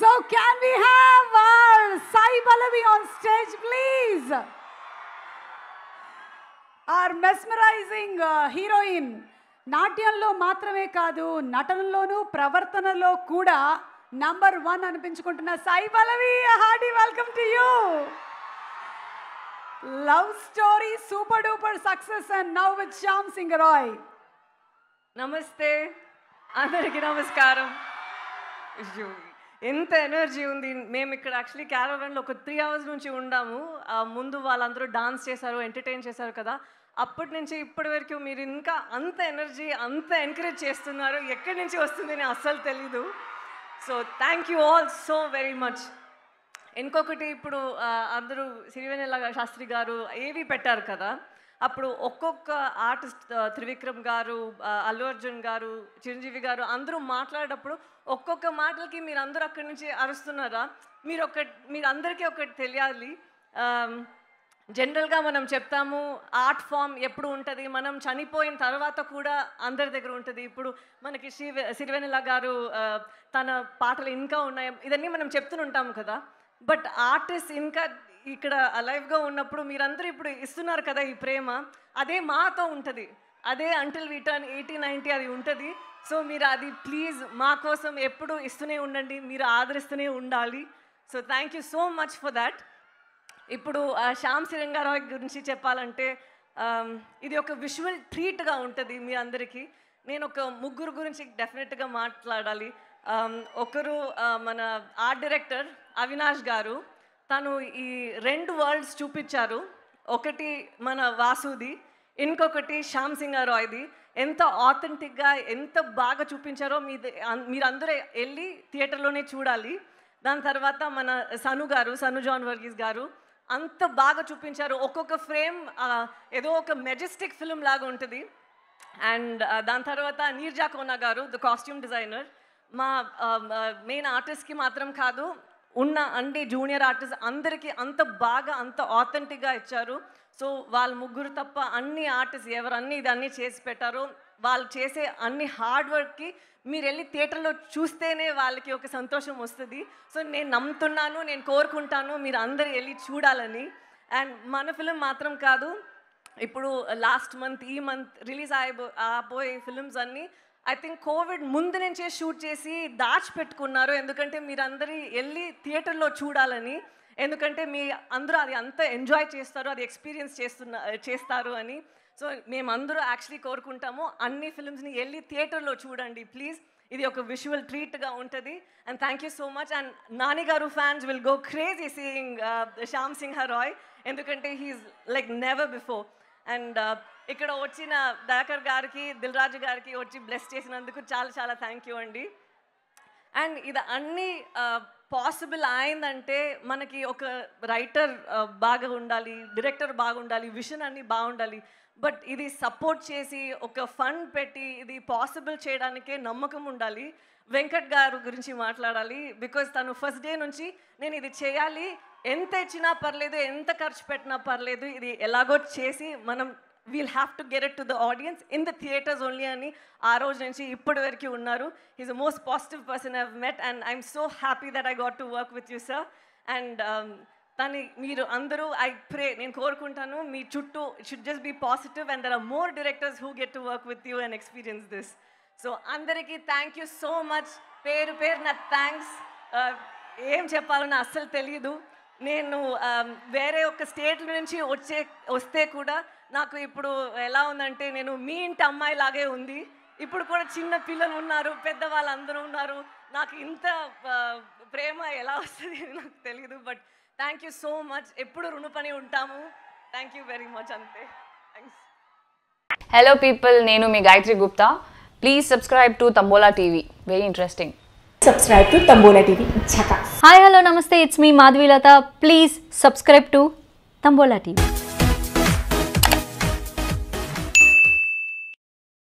So can we have our Sai Balavi on stage, please? Our mesmerizing heroine నాట్యంలో మాత్రమే కాదు నటనలోనూ ప్రవర్తనలో కూడా నంబర్ వన్ అనిపించుకుంటున్న Sai Pallavi hearty welcome to you love story super duper success and now with Shyam Singh Roy నమస్తే అందరికీ నమస్కారం ఎంత ఎనర్జీ ఉంది మేము ఇక్కడ యాక్చువల్లీ క్యారవెన్లో ఒక త్రీ అవర్స్ నుంచి ఉండాము ముందు వాళ్ళందరూ డాన్స్ చేశారు ఎంటర్టైన్ చేశారు కదా అప్పటి నుంచి ఇప్పటి వరకు మీరు ఇంకా అంత ఎనర్జీ అంత ఎంకరేజ్ చేస్తున్నారు ఎక్కడి నుంచి వస్తుంది నేను అస్సలు తెలీదు so thank you all so very much ఇంకొకటి ఇప్పుడు అందరూ సిరివెనెల శాస్త్రి గారు ఏవి పెట్టారు కదా అప్పుడు ఒక్కొక్క ఆర్టిస్ట్ త్రివిక్రమ్ గారు అల్లు అర్జున్ గారు చిరంజీవి గారు అందరూ మాట్లాడేటప్పుడు ఒక్కొక్క మాటలకి మీరు అందరూ అక్కడి నుంచి అరుస్తున్నారా మీరు ఒక మీరు అందరికీ ఒకటి తెలియాలి జనరల్గా మనం చెప్తాము ఆర్ట్ ఫామ్ ఎప్పుడు ఉంటుంది మనం చనిపోయిన తర్వాత కూడా అందరి దగ్గర ఉంటుంది ఇప్పుడు మనకి శ్రీ సిరివెనెల గారు తన పాటలు ఇంకా ఉన్నాయి ఇవన్నీ మనం చెప్తూనే ఉంటాము కదా బట్ ఆర్టిస్ట్ ఇంకా ఇక్కడ లైవ్గా ఉన్నప్పుడు మీరందరూ ఇప్పుడు ఇస్తున్నారు కదా ఈ ప్రేమ అదే మాతో ఉంటుంది అదే until we turn eighty ninety అది ఉంటుంది సో మీరు అది ప్లీజ్ మా కోసం ఎప్పుడు ఇస్తూనే ఉండండి మీరు ఆదరిస్తూనే ఉండాలి so thank you so much for that ఇప్పుడు శ్యామ్ సిరంగారావు గురించి చెప్పాలంటే ఇది ఒక విజువల్ ట్రీట్గా ఉంటుంది మీ అందరికీ నేను ఒక ముగ్గురు గురించి డెఫినెట్గా మాట్లాడాలి ఒకరు మన ఆర్ట్ డైరెక్టర్ అవినాష్ గారు తను ఈ రెండు వరల్డ్స్ చూపించారు ఒకటి మన వాసుది ఇంకొకటి శ్యామ్ సింగ్ రాయ్ది ఎంత ఆథెంటిక్గా ఎంత బాగా చూపించారో మీ మీరందరూ వెళ్ళి థియేటర్లోనే చూడాలి దాని తర్వాత మన సను గారు సను జాన్ వర్గీస్ గారు అంత బాగా చూపించారు ఒక్కొక్క ఫ్రేమ్ ఏదో ఒక మెజెస్టిక్ ఫిల్మ్ లాగా ఉంటుంది అండ్ దాని తర్వాత నీర్జా కోనా గారు ద కాస్ట్యూమ్ డిజైనర్ మా మెయిన్ ఆర్టిస్ట్కి మాత్రం కాదు ఉన్న అన్ని జూనియర్ ఆర్టిస్ట్ అందరికీ అంత బాగా అంత ఆథెంటిక్గా ఇచ్చారు సో వాళ్ళ ముగ్గురు తప్ప అన్ని ఆర్టిస్ట్ ఎవరన్నీ ఇదన్నీ చేసి పెట్టారు వాళ్ళు చేసే అన్ని హార్డ్ వర్క్కి మీరు వెళ్ళి థియేటర్లో చూస్తేనే వాళ్ళకి ఒక సంతోషం వస్తుంది సో నేను నమ్ముతున్నాను నేను కోరుకుంటాను మీరు అందరు వెళ్ళి చూడాలని అండ్ మన ఫిలిం మాత్రం కాదు ఇప్పుడు లాస్ట్ మంత్ ఈ మంత్ రిలీజ్ ఆ ఆపోయే ఫిలిమ్స్ అన్నీ ఐ థింక్ కోవిడ్ ముందు నుంచే షూట్ చేసి దాచిపెట్టుకున్నారు ఎందుకంటే మీరందరి వెళ్ళి థియేటర్లో చూడాలని ఎందుకంటే మీ అందరూ అది అంత ఎంజాయ్ చేస్తారు అది ఎక్స్పీరియన్స్ చేస్తున్న చేస్తారు అని సో మేమందరూ యాక్చువల్లీ కోరుకుంటాము అన్ని ఫిల్మ్స్ని వెళ్ళి థియేటర్లో చూడండి ప్లీజ్ ఇది ఒక విజువల్ ట్రీట్గా ఉంటుంది and thank you so much and Nani గారు fans will go crazy seeing Shyam Singha Roy ఎందుకంటే he's like never before and ఇక్కడ వచ్చిన దాకర్ గారికి దిల్రాజు గారికి వచ్చి బ్లెస్ చేసినందుకు చాలా చాలా థ్యాంక్ యూ అండి అండ్ ఇది అన్ని పాసిబుల్ అయిందంటే మనకి ఒక రైటర్ బాగా ఉండాలి డిరెక్టర్ బాగుండాలి విషన్ అన్నీ బాగుండాలి బట్ ఇది సపోర్ట్ చేసి ఒక ఫండ్ పెట్టి ఇది పాసిబుల్ చేయడానికే నమ్మకం ఉండాలి వెంకట్ గారు గురించి మాట్లాడాలి బికాజ్ తను ఫస్ట్ డే నుంచి నేను ఇది చేయాలి ఎంత ఇచ్చినా పర్లేదు ఎంత ఖర్చు పెట్టినా పర్లేదు ఇది ఎలాగో చేసి మనం we'll have to get it to the audience in the theatres only అని ఆ రోజు నుంచి ఇప్పటి వరకు ఉన్నారు he's a most positive person I've met and I'm so happy that I got to work with you sir and తని మీరు అందరూ ఐ ప్రే నేను కోరుకుంటాను మీ చుట్టూ it should just be positive and there are more directors who get to work with you and experience this so అందరికీ thank you so much పేరు పేరు నా థ్యాంక్స్ ఏం చెప్పాలో నా అస్సలు తెలియదు నేను వేరే ఒక స్టేట్ నుంచి వచ్చే వస్తే కూడా నాకు ఇప్పుడు ఎలా ఉందంటే నేను మీ ఇంటి అమ్మాయి లాగే ఉంది ఇప్పుడు కూడా చిన్న పిల్లలు ఉన్నారు పెద్దవాళ్ళు అందరూ ఉన్నారు నాకు ఇంత ప్రేమ ఎలా వస్తుంది నాకు తెలియదు but thank you so much ఎప్పుడు రుణపని ఉంటాము థ్యాంక్ యూ వెరీ మచ్ అంతే హలో పీపుల్ నేను మీ Gayatri Gupta please subscribe to Tambola TV very interesting hi hello నమస్తే it's me Madhavilatha please subscribe to Tambola TV